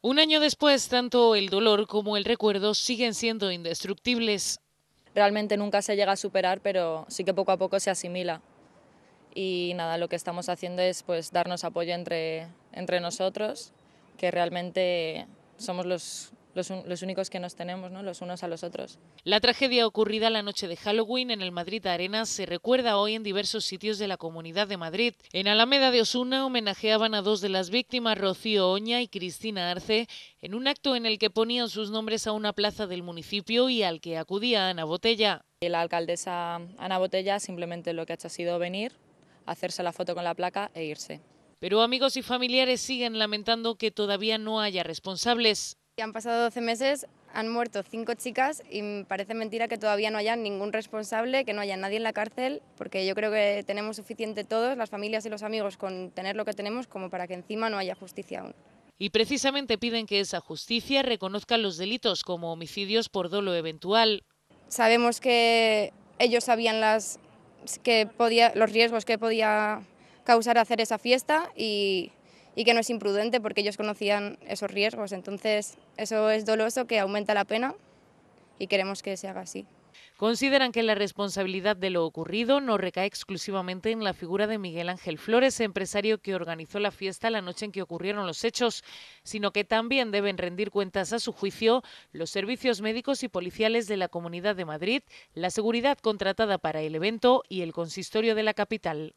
Un año después, tanto el dolor como el recuerdo siguen siendo indestructibles. Realmente nunca se llega a superar, pero sí que poco a poco se asimila. Y nada, lo que estamos haciendo es pues darnos apoyo entre, entre nosotros, que realmente somos los los, únicos que nos tenemos, ¿no? los unos a los otros. La tragedia ocurrida la noche de Halloween en el Madrid Arena se recuerda hoy en diversos sitios de la Comunidad de Madrid. En Alameda de Osuna homenajeaban a dos de las víctimas, Rocío Oña y Cristina Arce, en un acto en el que ponían sus nombres a una plaza del municipio y al que acudía Ana Botella. La alcaldesa Ana Botella simplemente lo que ha hecho ha sido venir, hacerse la foto con la placa e irse. Pero amigos y familiares siguen lamentando que todavía no haya responsables. Han pasado 12 meses, han muerto cinco chicas y parece mentira que todavía no haya ningún responsable, que no haya nadie en la cárcel, porque yo creo que tenemos suficiente todos, las familias y los amigos, con tener lo que tenemos como para que encima no haya justicia aún. Y precisamente piden que esa justicia reconozca los delitos como homicidios por dolo eventual. Sabemos que ellos sabían las, que los riesgos que podía causar hacer esa fiesta y y que no es imprudente porque ellos conocían esos riesgos. Entonces, eso es doloso que aumenta la pena y queremos que se haga así. Consideran que la responsabilidad de lo ocurrido no recae exclusivamente en la figura de Miguel Ángel Flores, empresario que organizó la fiesta la noche en que ocurrieron los hechos, sino que también deben rendir cuentas a su juicio los servicios médicos y policiales de la Comunidad de Madrid, la seguridad contratada para el evento y el consistorio de la capital.